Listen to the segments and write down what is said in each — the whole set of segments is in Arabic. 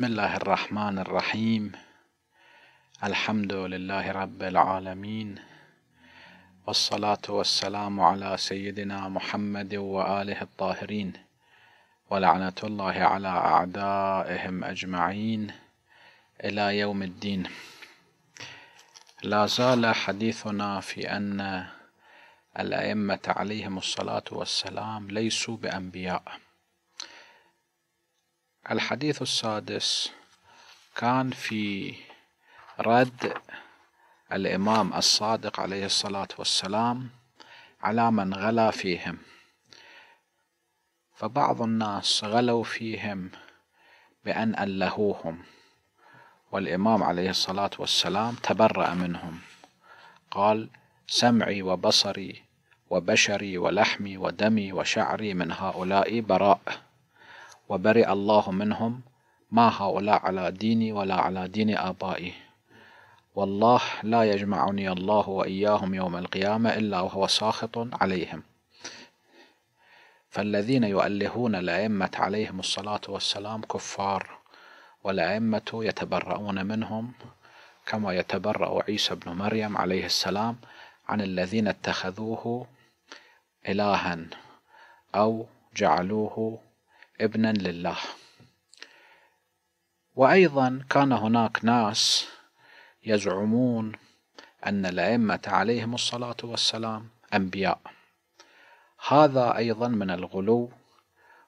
بسم الله الرحمن الرحيم الحمد لله رب العالمين والصلاة والسلام على سيدنا محمد وآله الطاهرين ولعنة الله على أعدائهم أجمعين إلى يوم الدين لا زال حديثنا في أن الأئمة عليهم الصلاة والسلام ليسوا بأنبياء الحديث السادس كان في رد الإمام الصادق عليه الصلاة والسلام على من غلا فيهم فبعض الناس غلوا فيهم بأن ألهوهم والإمام عليه الصلاة والسلام تبرأ منهم قال سمعي وبصري وبشري ولحمي ودمي وشعري من هؤلاء براء وبرئ الله منهم ما هؤلاء على ديني ولا على دين آبائي والله لا يجمعني الله وإياهم يوم القيامة إلا وهو ساخط عليهم فالذين يؤلهون الأئمة عليهم الصلاة والسلام كفار والأئمة يتبرؤون منهم كما يتبرأ عيسى بن مريم عليه السلام عن الذين اتخذوه إلها أو جعلوه ابنا لله وايضا كان هناك ناس يزعمون ان الائمه عليهم الصلاه والسلام انبياء هذا ايضا من الغلو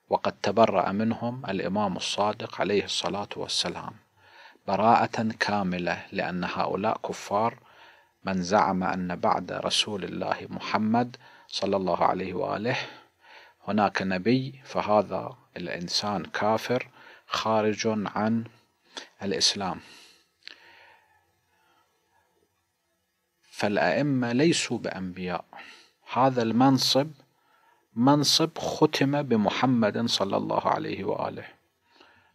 وقد تبرأ منهم الإمام الصادق عليه الصلاة والسلام براءة كاملة لأن هؤلاء كفار من زعم أن بعد رسول الله محمد صلى الله عليه وآله هناك نبي فهذا الإنسان كافر خارج عن الإسلام فالأئمة ليسوا بأنبياء هذا المنصب منصب ختم بمحمد صلى الله عليه وآله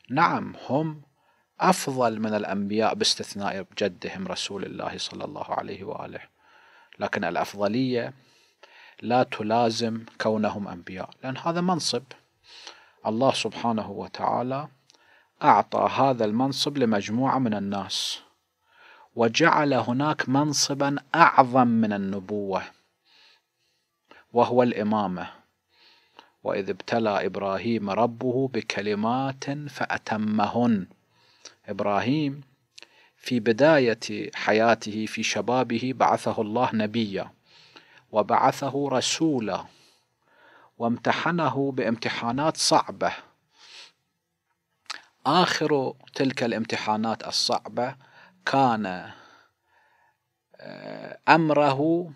نعم هم أفضل من الأنبياء باستثناء جدهم رسول الله صلى الله عليه وآله لكن الأفضلية لا تلازم كونهم أنبياء لأن هذا منصب الله سبحانه وتعالى أعطى هذا المنصب لمجموعة من الناس وجعل هناك منصبا أعظم من النبوة وهو الإمامة وإذ ابتلى إبراهيم ربه بكلمات فأتمهن إبراهيم في بداية حياته في شبابه بعثه الله نبيا وبعثه رسولا وامتحنه بامتحانات صعبه اخر تلك الامتحانات الصعبه كان آه، امره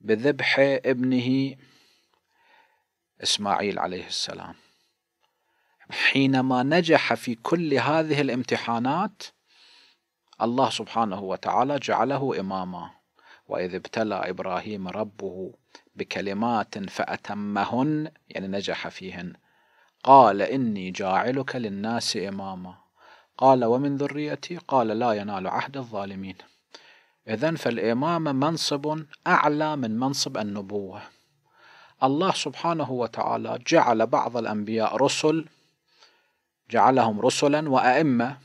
بذبح ابنه اسماعيل عليه السلام حينما نجح في كل هذه الامتحانات الله سبحانه وتعالى جعله اماما وإذ ابتلى إبراهيم ربه بكلمات فأتمهن يعني نجح فيهن قال إني جاعلك للناس إماما قال ومن ذريتي قال لا ينال عهد الظالمين إذا فالإمامة منصب أعلى من منصب النبوة الله سبحانه وتعالى جعل بعض الأنبياء رسل جعلهم رسلا وأئمة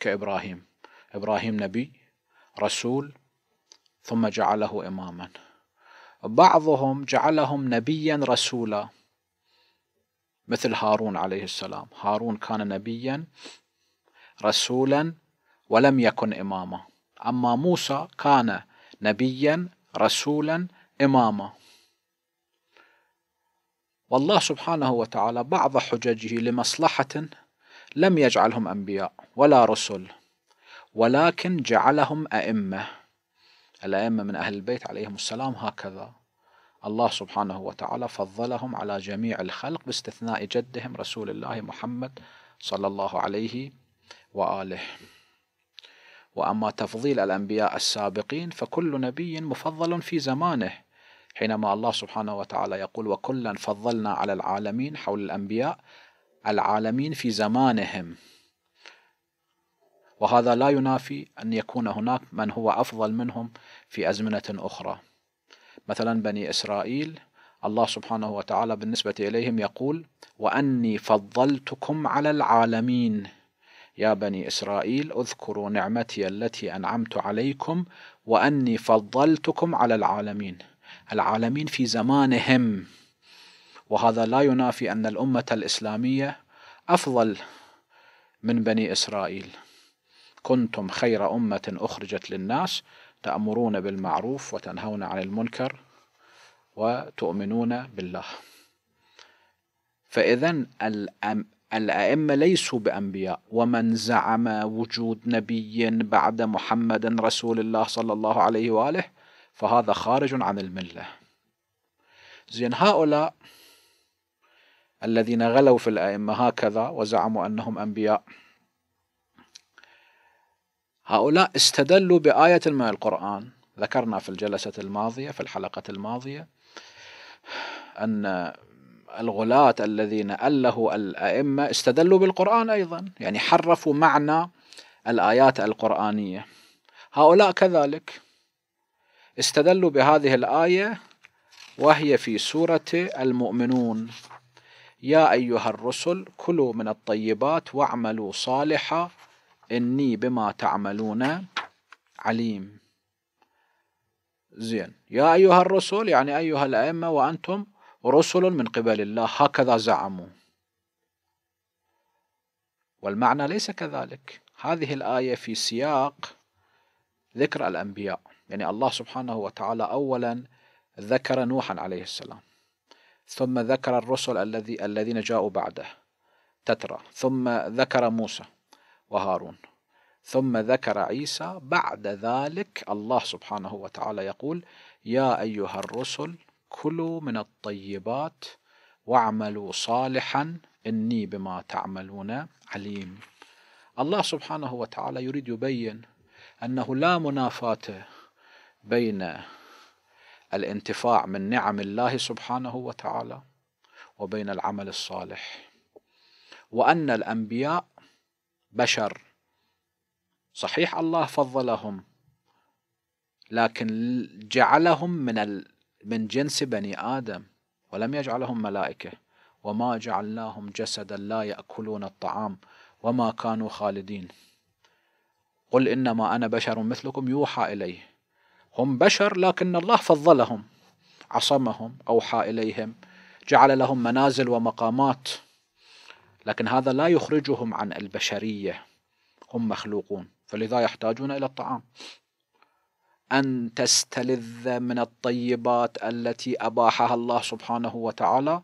كإبراهيم إبراهيم نبي رسول ثم جعله إماما بعضهم جعلهم نبيا رسولا مثل هارون عليه السلام هارون كان نبيا رسولا ولم يكن إماما أما موسى كان نبيا رسولا إماما والله سبحانه وتعالى بعض حججه لمصلحة لم يجعلهم أنبياء ولا رسل ولكن جعلهم أئمة الأئمة من أهل البيت عليهم السلام هكذا الله سبحانه وتعالى فضلهم على جميع الخلق باستثناء جدهم رسول الله محمد صلى الله عليه وآله وأما تفضيل الأنبياء السابقين فكل نبي مفضل في زمانه حينما الله سبحانه وتعالى يقول وكلا فضلنا على العالمين حول الأنبياء العالمين في زمانهم وهذا لا ينافي أن يكون هناك من هو أفضل منهم في أزمنة أخرى مثلا بني إسرائيل الله سبحانه وتعالى بالنسبة إليهم يقول وأني فضلتكم على العالمين يا بني إسرائيل اذكروا نعمتي التي أنعمت عليكم وأني فضلتكم على العالمين العالمين في زمانهم وهذا لا ينافي أن الأمة الإسلامية أفضل من بني إسرائيل كنتم خير أمة أخرجت للناس تأمرون بالمعروف وتنهون عن المنكر وتؤمنون بالله فإذا الأئمة ليسوا بأنبياء ومن زعم وجود نبي بعد محمد رسول الله صلى الله عليه وآله فهذا خارج عن الملة زين هؤلاء الذين غلوا في الأئمة هكذا وزعموا أنهم أنبياء هؤلاء استدلوا بآية من القرآن ذكرنا في الجلسة الماضية في الحلقة الماضية أن الغلاة الذين أله الأئمة استدلوا بالقرآن أيضا يعني حرفوا معنى الآيات القرآنية هؤلاء كذلك استدلوا بهذه الآية وهي في سورة المؤمنون يا أيها الرسل كلوا من الطيبات واعملوا صالحا إني بما تعملون عليم زين يا أيها الرسل يعني أيها الأئمة وأنتم رسل من قبل الله هكذا زعموا والمعنى ليس كذلك هذه الآية في سياق ذكر الأنبياء يعني الله سبحانه وتعالى أولا ذكر نوحا عليه السلام ثم ذكر الرسل الذي الذين جاءوا بعده تترى ثم ذكر موسى وهارون ثم ذكر عيسى بعد ذلك الله سبحانه وتعالى يقول يا أيها الرسل كلوا من الطيبات واعملوا صالحا إني بما تعملون عليم الله سبحانه وتعالى يريد يبين أنه لا منافاة بين الانتفاع من نعم الله سبحانه وتعالى وبين العمل الصالح وأن الأنبياء بشر صحيح الله فضلهم لكن جعلهم من من جنس بني آدم ولم يجعلهم ملائكة وما جعلناهم جسدا لا يأكلون الطعام وما كانوا خالدين قل إنما أنا بشر مثلكم يوحى إليه هم بشر لكن الله فضلهم عصمهم أوحى إليهم جعل لهم منازل ومقامات لكن هذا لا يخرجهم عن البشرية هم مخلوقون فلذا يحتاجون إلى الطعام أن تستلذ من الطيبات التي أباحها الله سبحانه وتعالى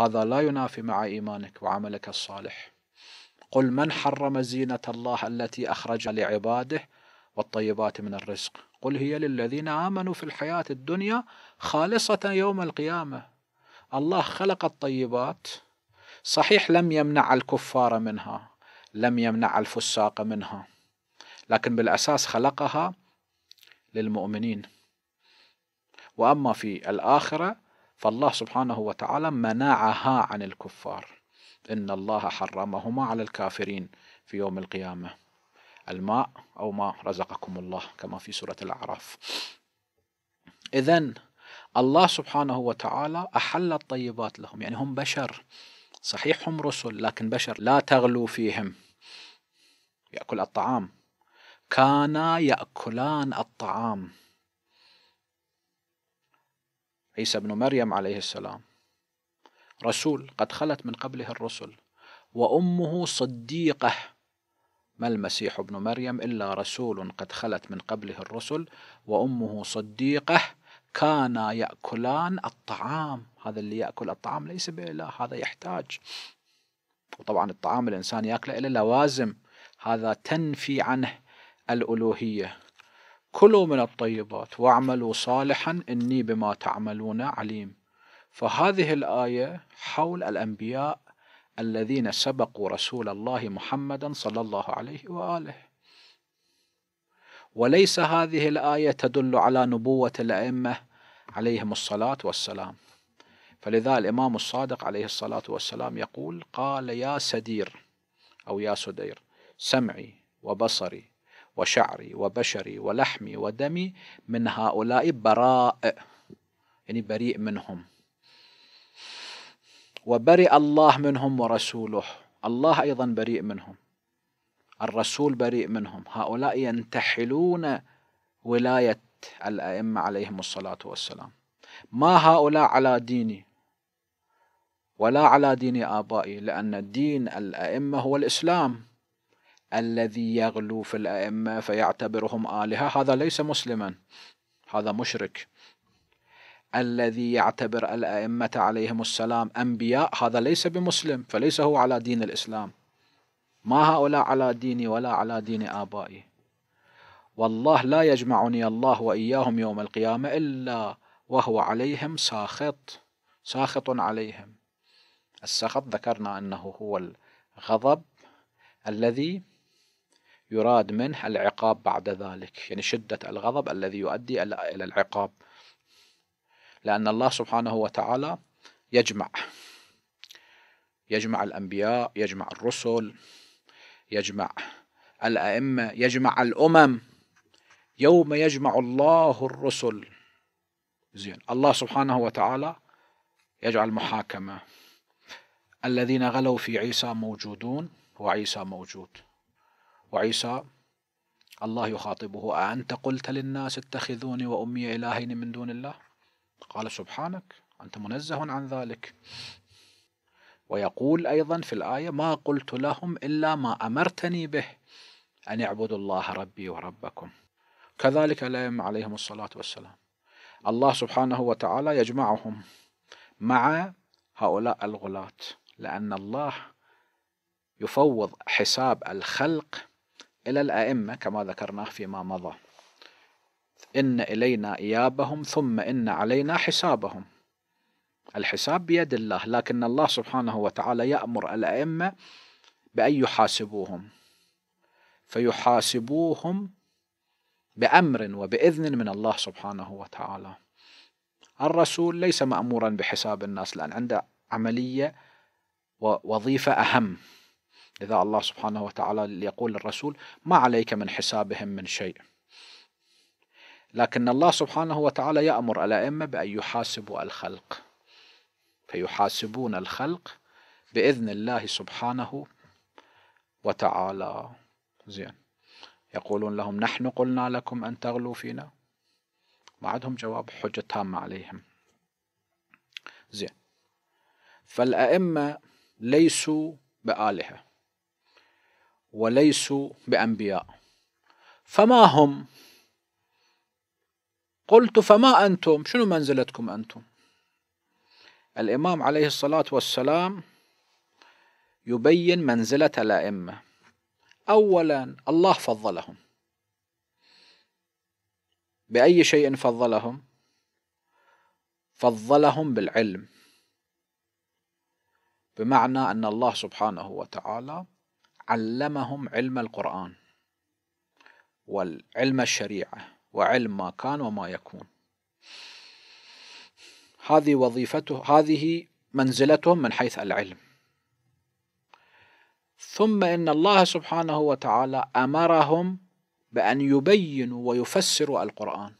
هذا لا ينافي مع إيمانك وعملك الصالح قل من حرم زينة الله التي أخرج لعباده والطيبات من الرزق قل هي للذين آمنوا في الحياة الدنيا خالصة يوم القيامة الله خلق الطيبات صحيح لم يمنع الكفار منها لم يمنع الفساق منها لكن بالأساس خلقها للمؤمنين وأما في الآخرة فالله سبحانه وتعالى منعها عن الكفار إن الله حرمهما على الكافرين في يوم القيامة الماء أو ما رزقكم الله كما في سورة الأعراف إذا الله سبحانه وتعالى أحل الطيبات لهم يعني هم بشر صحيح هم رسل لكن بشر لا تغلو فيهم يأكل الطعام كانا يأكلان الطعام عيسى بن مريم عليه السلام رسول قد خلت من قبله الرسل وأمه صديقة ما المسيح ابن مريم إلا رسول قد خلت من قبله الرسل وأمه صديقة كانا يأكلان الطعام هذا اللي يأكل الطعام ليس بإله هذا يحتاج وطبعا الطعام الإنسان يأكله إلى لوازم هذا تنفي عنه الألوهية كلوا من الطيبات واعملوا صالحا إني بما تعملون عليم فهذه الآية حول الأنبياء الذين سبقوا رسول الله محمدا صلى الله عليه وآله وليس هذه الآية تدل على نبوة الأئمة عليهم الصلاة والسلام فلذا الإمام الصادق عليه الصلاة والسلام يقول قال يا سدير أو يا سدير سمعي وبصري وشعري وبشري ولحمي ودمي من هؤلاء براء يعني بريء منهم وبرئ الله منهم ورسوله الله أيضا بريء منهم الرسول بريء منهم هؤلاء ينتحلون ولاية الأئمة عليهم الصلاة والسلام ما هؤلاء على ديني ولا على دين آبائي لأن دين الأئمة هو الإسلام الذي يغلو في الأئمة فيعتبرهم آلهة هذا ليس مسلما هذا مشرك الذي يعتبر الأئمة عليهم السلام أنبياء هذا ليس بمسلم فليس هو على دين الإسلام ما هؤلاء على ديني ولا على دين آبائي والله لا يجمعني الله وإياهم يوم القيامة إلا وهو عليهم ساخط ساخط عليهم السخط ذكرنا أنه هو الغضب الذي يراد منه العقاب بعد ذلك يعني شدة الغضب الذي يؤدي إلى العقاب لأن الله سبحانه وتعالى يجمع يجمع الأنبياء يجمع الرسل يجمع الأئمة يجمع الأمم يوم يجمع الله الرسل زين الله سبحانه وتعالى يجعل محاكمة الذين غلوا في عيسى موجودون وعيسى موجود وعيسى الله يخاطبه أأنت قلت للناس اتخذوني وأمي إلهين من دون الله قال سبحانك أنت منزه عن ذلك ويقول أيضا في الآية ما قلت لهم إلا ما أمرتني به أن اعبدوا الله ربي وربكم كذلك الأئمة عليهم الصلاة والسلام الله سبحانه وتعالى يجمعهم مع هؤلاء الغلاة لأن الله يفوض حساب الخلق إلى الأئمة كما ذكرناه فيما مضى إن إلينا إيابهم ثم إن علينا حسابهم الحساب بيد الله لكن الله سبحانه وتعالى يأمر الأئمة بأن يحاسبوهم فيحاسبوهم بأمر وبإذن من الله سبحانه وتعالى الرسول ليس مأمورا بحساب الناس لأن عنده عملية ووظيفة أهم إذا الله سبحانه وتعالى يقول للرسول ما عليك من حسابهم من شيء لكن الله سبحانه وتعالى يأمر الأئمة بأن يحاسبوا الخلق فيحاسبون الخلق بإذن الله سبحانه وتعالى زين يقولون لهم نحن قلنا لكم أن تغلوا فينا ما عندهم جواب حجة تامة عليهم زين فالأئمة ليسوا بآلهة وليسوا بأنبياء فما هم قلت فما أنتم شنو منزلتكم أنتم الإمام عليه الصلاة والسلام يبين منزلة الأئمة أولا الله فضلهم بأي شيء فضلهم فضلهم بالعلم بمعنى أن الله سبحانه وتعالى علمهم علم القرآن والعلم الشريعة وعلم ما كان وما يكون هذه وظيفته هذه منزلتهم من حيث العلم ثم إن الله سبحانه وتعالى أمرهم بأن يبينوا ويفسروا القرآن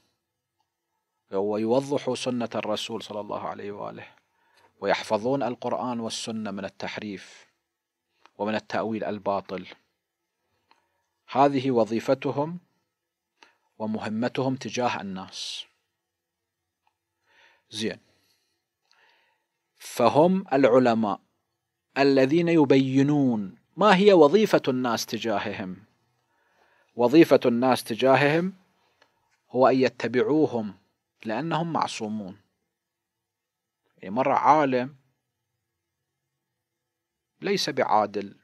ويوضحوا سنة الرسول صلى الله عليه وآله ويحفظون القرآن والسنة من التحريف ومن التأويل الباطل هذه وظيفتهم ومهمتهم تجاه الناس زين فهم العلماء الذين يبينون ما هي وظيفة الناس تجاههم وظيفة الناس تجاههم هو أن يتبعوهم لأنهم معصومون مرة عالم ليس بعادل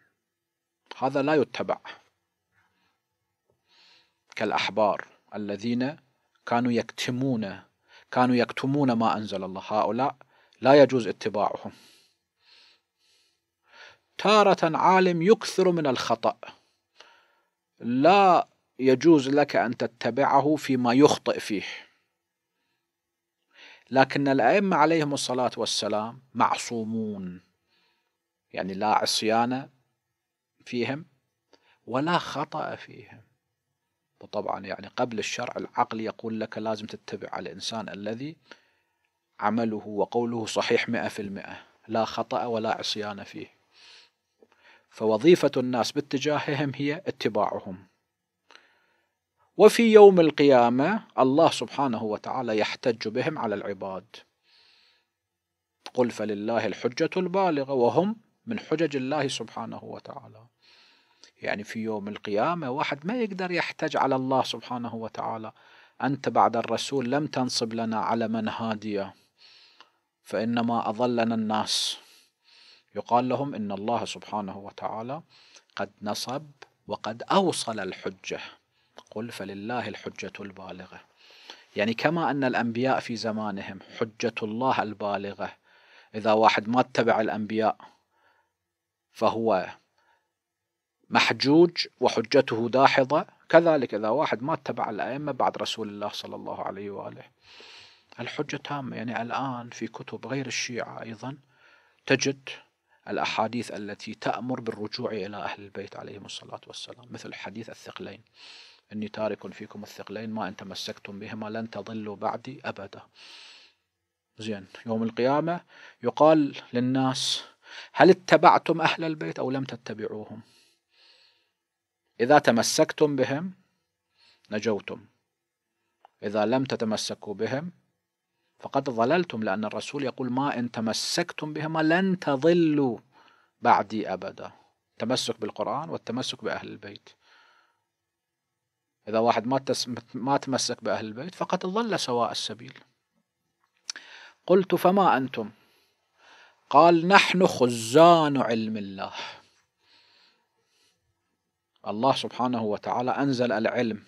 هذا لا يتبع كالأحبار الذين كانوا يكتمون كانوا يكتمون ما أنزل الله هؤلاء لا يجوز اتباعهم تارة عالم يكثر من الخطأ لا يجوز لك أن تتبعه فيما يخطئ فيه لكن الأئمة عليهم الصلاة والسلام معصومون يعني لا عصيان فيهم ولا خطأ فيهم وطبعا يعني قبل الشرع العقل يقول لك لازم تتبع الإنسان الذي عمله وقوله صحيح مئة في المئة لا خطأ ولا عصيان فيه فوظيفة الناس باتجاههم هي اتباعهم وفي يوم القيامة الله سبحانه وتعالى يحتج بهم على العباد قل فلله الحجة البالغة وهم من حجج الله سبحانه وتعالى يعني في يوم القيامة واحد ما يقدر يحتج على الله سبحانه وتعالى أنت بعد الرسول لم تنصب لنا علما هاديا فإنما أضلنا الناس يقال لهم إن الله سبحانه وتعالى قد نصب وقد أوصل الحجة قل فلله الحجة البالغة يعني كما أن الأنبياء في زمانهم حجة الله البالغة إذا واحد ما اتبع الأنبياء فهو محجوج وحجته داحضة كذلك إذا واحد ما اتبع الأئمة بعد رسول الله صلى الله عليه وآله الحجة تامة يعني الآن في كتب غير الشيعة أيضا تجد الأحاديث التي تأمر بالرجوع إلى أهل البيت عليهم الصلاة والسلام مثل حديث الثقلين إني تارك فيكم الثقلين ما إن تمسكتم بهما لن تضلوا بعدي أبدا زين يوم القيامة يقال للناس هل اتبعتم أهل البيت أو لم تتبعوهم إذا تمسكتم بهم نجوتم إذا لم تتمسكوا بهم فقد ضللتم لأن الرسول يقول ما إن تمسكتم بهما لن تضلوا بعدي أبدا تمسك بالقرآن والتمسك بأهل البيت إذا واحد ما, تس... ما تمسك بأهل البيت فقد ضل سواء السبيل قلت فما أنتم قال نحن خزان علم الله الله سبحانه وتعالى أنزل العلم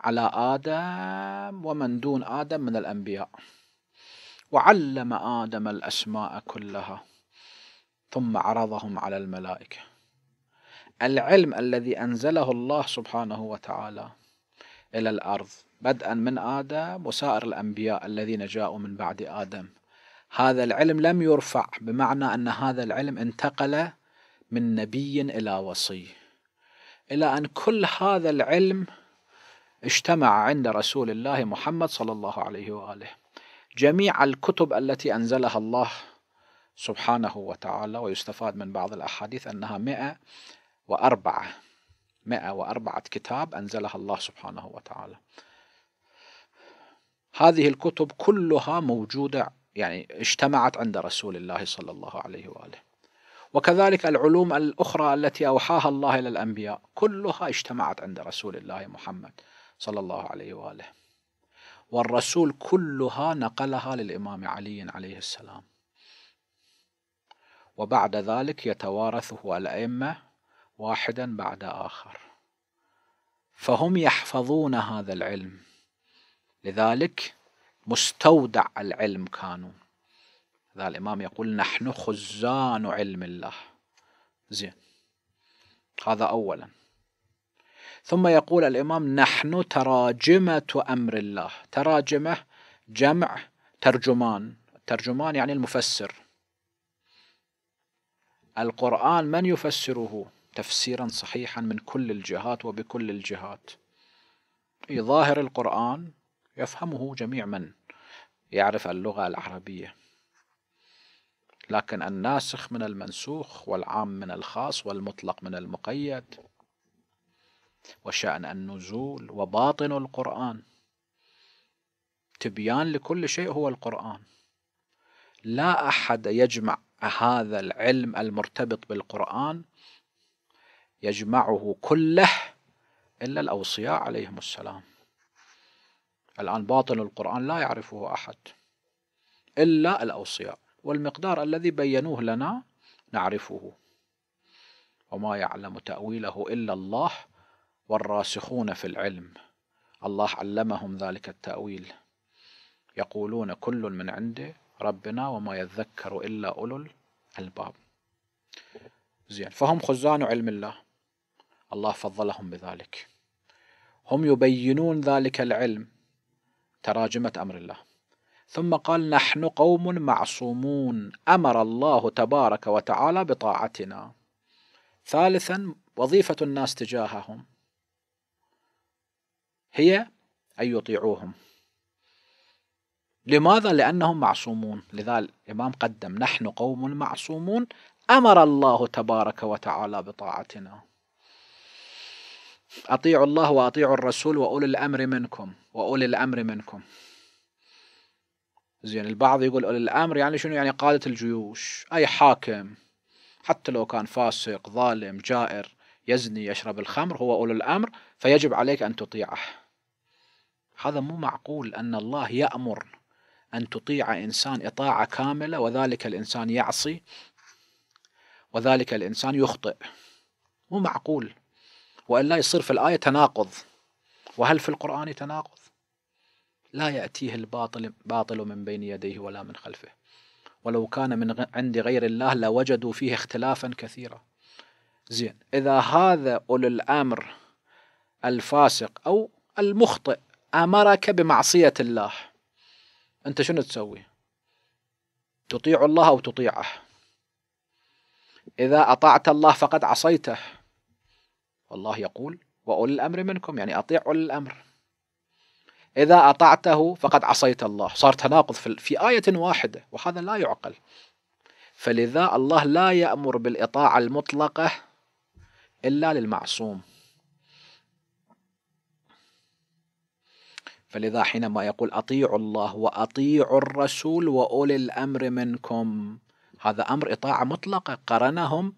على آدم ومن دون آدم من الأنبياء وعلم آدم الأسماء كلها ثم عرضهم على الملائكة العلم الذي أنزله الله سبحانه وتعالى إلى الأرض بدءا من آدم وسائر الأنبياء الذين جاءوا من بعد آدم هذا العلم لم يرفع بمعنى أن هذا العلم انتقل من نبي إلى وصي إلى أن كل هذا العلم اجتمع عند رسول الله محمد صلى الله عليه وآله جميع الكتب التي أنزلها الله سبحانه وتعالى ويستفاد من بعض الأحاديث أنها 104 104 كتاب أنزلها الله سبحانه وتعالى هذه الكتب كلها موجودة يعني اجتمعت عند رسول الله صلى الله عليه وآله وكذلك العلوم الأخرى التي أوحاها الله إلى الأنبياء كلها اجتمعت عند رسول الله محمد صلى الله عليه وآله والرسول كلها نقلها للإمام علي عليه السلام وبعد ذلك يتوارثه الأئمة واحدا بعد آخر فهم يحفظون هذا العلم لذلك مستودع العلم كانوا ذا الإمام يقول نحن خزان علم الله زين هذا أولا ثم يقول الإمام نحن تراجمة أمر الله تراجمة جمع ترجمان الترجمان يعني المفسر القرآن من يفسره تفسيرا صحيحا من كل الجهات وبكل الجهات في ظاهر القرآن يفهمه جميع من يعرف اللغة العربية لكن الناسخ من المنسوخ والعام من الخاص والمطلق من المقيد وشأن النزول وباطن القرآن تبيان لكل شيء هو القرآن لا أحد يجمع هذا العلم المرتبط بالقرآن يجمعه كله إلا الأوصياء عليهم السلام الآن باطن القرآن لا يعرفه أحد إلا الأوصياء والمقدار الذي بينوه لنا نعرفه وما يعلم تأويله إلا الله والراسخون في العلم الله علمهم ذلك التأويل يقولون كل من عند ربنا وما يذكر إلا أولو الألباب زين فهم خزان علم الله الله فضلهم بذلك هم يبينون ذلك العلم تراجمة أمر الله ثم قال نحن قوم معصومون أمر الله تبارك وتعالى بطاعتنا ثالثا وظيفة الناس تجاههم هي أن يطيعوهم لماذا؟ لأنهم معصومون لذلك الإمام قدم نحن قوم معصومون أمر الله تبارك وتعالى بطاعتنا أطيعوا الله وأطيعوا الرسول وأولي الأمر منكم وأولي الأمر منكم زين البعض يقول أولي الأمر يعني شنو يعني قادة الجيوش أي حاكم حتى لو كان فاسق ظالم جائر يزني يشرب الخمر هو أولي الأمر فيجب عليك أن تطيعه هذا مو معقول أن الله يأمر أن تطيع إنسان إطاعة كاملة وذلك الإنسان يعصي وذلك الإنسان يخطئ مو معقول وإلا يصير في الآية تناقض وهل في القرآن تناقض لا يأتيه الباطل باطل من بين يديه ولا من خلفه ولو كان من عند غير الله لوجدوا فيه اختلافا كثيرا زين إذا هذا أولي الأمر الفاسق أو المخطئ امرك بمعصيه الله انت شنو تسوي تطيع الله او تطيعه اذا اطعت الله فقد عصيته والله يقول واولي الامر منكم يعني اطيع اولي الامر اذا اطعته فقد عصيت الله صار تناقض في ايه واحده وهذا لا يعقل فلذا الله لا يامر بالاطاعه المطلقه الا للمعصوم فلذا حينما يقول اطيعوا الله واطيعوا الرسول واولي الامر منكم هذا امر اطاعه مطلقه قرنهم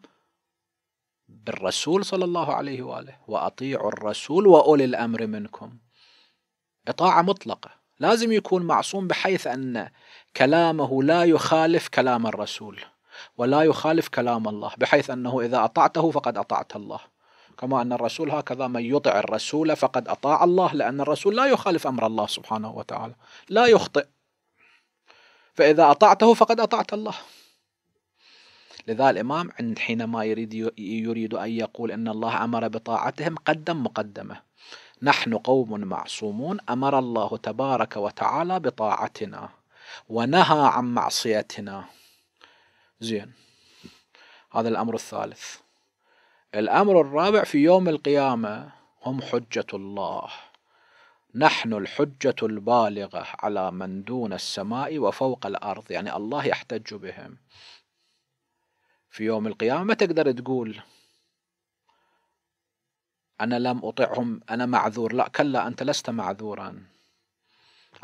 بالرسول صلى الله عليه واله واطيعوا الرسول واولي الامر منكم اطاعه مطلقه لازم يكون معصوم بحيث ان كلامه لا يخالف كلام الرسول ولا يخالف كلام الله بحيث انه اذا اطعته فقد اطعت الله كما أن الرسول هكذا من يطع الرسول فقد أطاع الله لأن الرسول لا يخالف أمر الله سبحانه وتعالى لا يخطئ فإذا أطعته فقد أطعت الله لذا الإمام عند حينما يريد يريد أن يقول أن الله أمر بطاعتهم قدم مقدمة نحن قوم معصومون أمر الله تبارك وتعالى بطاعتنا ونهى عن معصيتنا زين هذا الأمر الثالث الأمر الرابع في يوم القيامة هم حجة الله نحن الحجة البالغة على من دون السماء وفوق الأرض يعني الله يحتج بهم في يوم القيامة ما تقدر تقول أنا لم أطعهم أنا معذور لا كلا أنت لست معذورا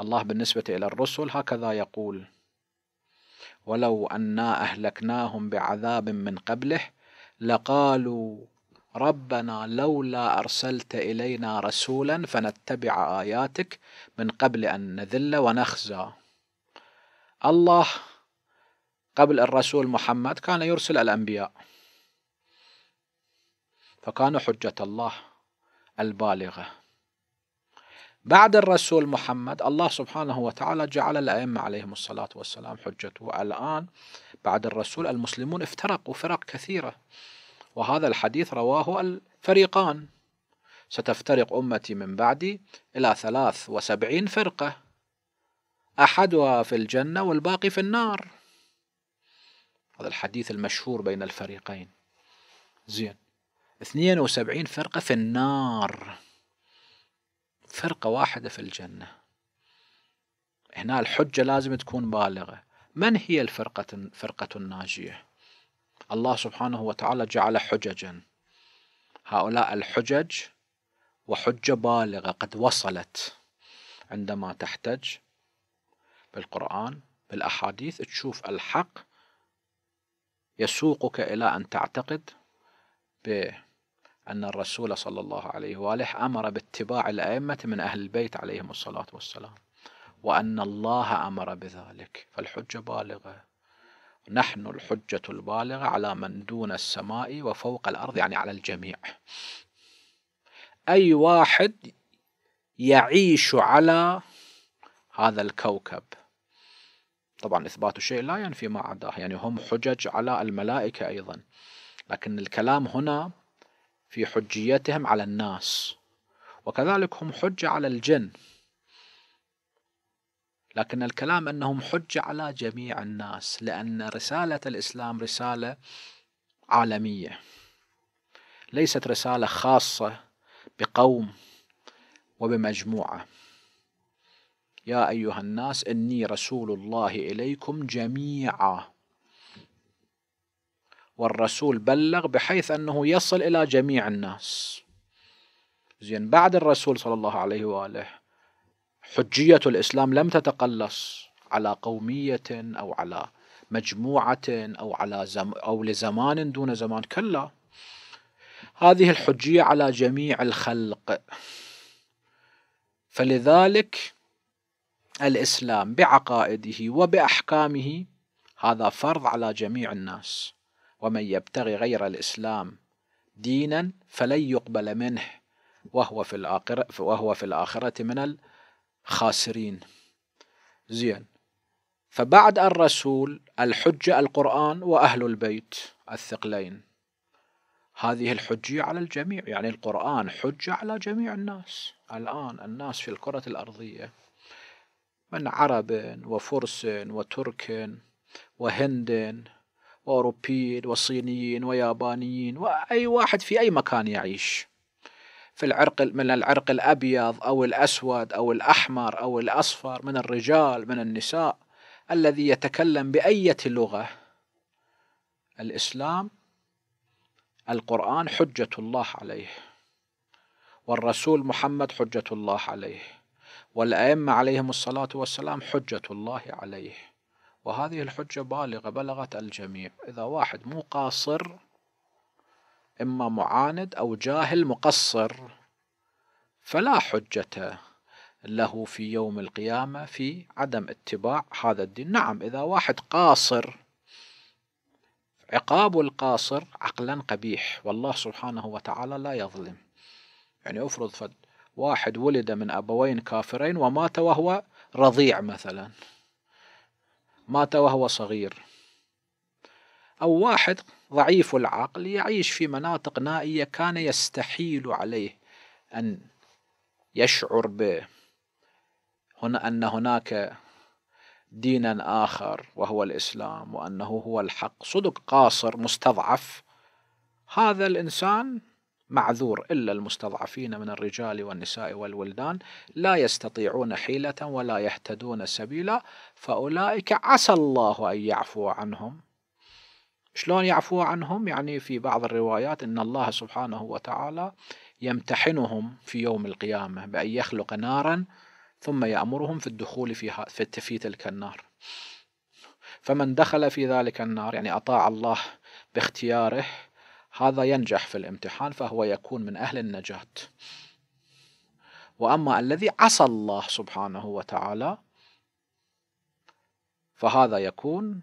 الله بالنسبة إلى الرسل هكذا يقول ولو أنا أهلكناهم بعذاب من قبله لقالوا ربنا لولا ارسلت الينا رسولا فنتبع اياتك من قبل ان نذل ونخزى الله قبل الرسول محمد كان يرسل الانبياء فكانوا حجه الله البالغه بعد الرسول محمد الله سبحانه وتعالى جعل الأئمة عليهم الصلاة والسلام حجته الآن بعد الرسول المسلمون افترقوا فرق كثيرة وهذا الحديث رواه الفريقان ستفترق أمتي من بعدي إلى ثلاث وسبعين فرقة أحدها في الجنة والباقي في النار هذا الحديث المشهور بين الفريقين زين 72 فرقة في النار فرقة واحدة في الجنة هنا الحجة لازم تكون بالغة من هي الفرقة فرقة الناجية الله سبحانه وتعالى جعل حججا هؤلاء الحجج وحجة بالغة قد وصلت عندما تحتج بالقرآن بالأحاديث تشوف الحق يسوقك إلى أن تعتقد ب أن الرسول صلى الله عليه وآله أمر باتباع الأئمة من أهل البيت عليهم الصلاة والسلام وأن الله أمر بذلك فالحجة بالغة نحن الحجة البالغة على من دون السماء وفوق الأرض يعني على الجميع أي واحد يعيش على هذا الكوكب طبعا إثبات الشيء لا ينفي ما عداه يعني هم حجج على الملائكة أيضا لكن الكلام هنا في حجيتهم على الناس وكذلك هم حجة على الجن لكن الكلام أنهم حجة على جميع الناس لأن رسالة الإسلام رسالة عالمية ليست رسالة خاصة بقوم وبمجموعة يا أيها الناس إني رسول الله إليكم جميعا والرسول بلغ بحيث أنه يصل إلى جميع الناس زين بعد الرسول صلى الله عليه وآله حجية الإسلام لم تتقلص على قومية أو على مجموعة أو على زم أو لزمان دون زمان كلا هذه الحجية على جميع الخلق فلذلك الإسلام بعقائده وبأحكامه هذا فرض على جميع الناس ومن يبتغي غير الإسلام دينا فلن يقبل منه وهو في الآخرة وهو في الآخرة من الخاسرين زين فبعد الرسول الحجة القرآن وأهل البيت الثقلين هذه الحجية على الجميع يعني القرآن حجة على جميع الناس الآن الناس في الكرة الأرضية من عرب وفرس وترك وهند وأوروبيين وصينيين ويابانيين وأي واحد في أي مكان يعيش في العرق من العرق الأبيض أو الأسود أو الأحمر أو الأصفر من الرجال من النساء الذي يتكلم بأية لغة الإسلام القرآن حجة الله عليه والرسول محمد حجة الله عليه والأئمة عليهم الصلاة والسلام حجة الله عليه وهذه الحجة بالغة بلغت الجميع إذا واحد مو قاصر إما معاند أو جاهل مقصر فلا حجة له في يوم القيامة في عدم اتباع هذا الدين نعم إذا واحد قاصر عقاب القاصر عقلا قبيح والله سبحانه وتعالى لا يظلم يعني أفرض فد واحد ولد من أبوين كافرين ومات وهو رضيع مثلا مات وهو صغير أو واحد ضعيف العقل يعيش في مناطق نائية كان يستحيل عليه أن يشعر به هنا أن هناك دينا آخر وهو الإسلام وأنه هو الحق صدق قاصر مستضعف هذا الإنسان معذور إلا المستضعفين من الرجال والنساء والولدان لا يستطيعون حيلة ولا يهتدون سبيلا فأولئك عسى الله أن يعفو عنهم شلون يعفو عنهم يعني في بعض الروايات ان الله سبحانه وتعالى يمتحنهم في يوم القيامه بان يخلق نارا ثم يامرهم في الدخول فيها في, في تلك النار فمن دخل في ذلك النار يعني اطاع الله باختياره هذا ينجح في الامتحان فهو يكون من أهل النجاة وأما الذي عصى الله سبحانه وتعالى فهذا يكون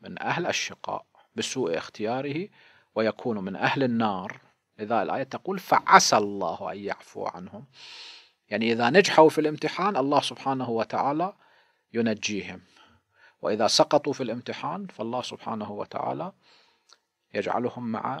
من أهل الشقاء بسوء اختياره ويكون من أهل النار اذا الآية تقول فعسى الله أن يعفو عنهم يعني إذا نجحوا في الامتحان الله سبحانه وتعالى ينجيهم وإذا سقطوا في الامتحان فالله سبحانه وتعالى يجعلهم مع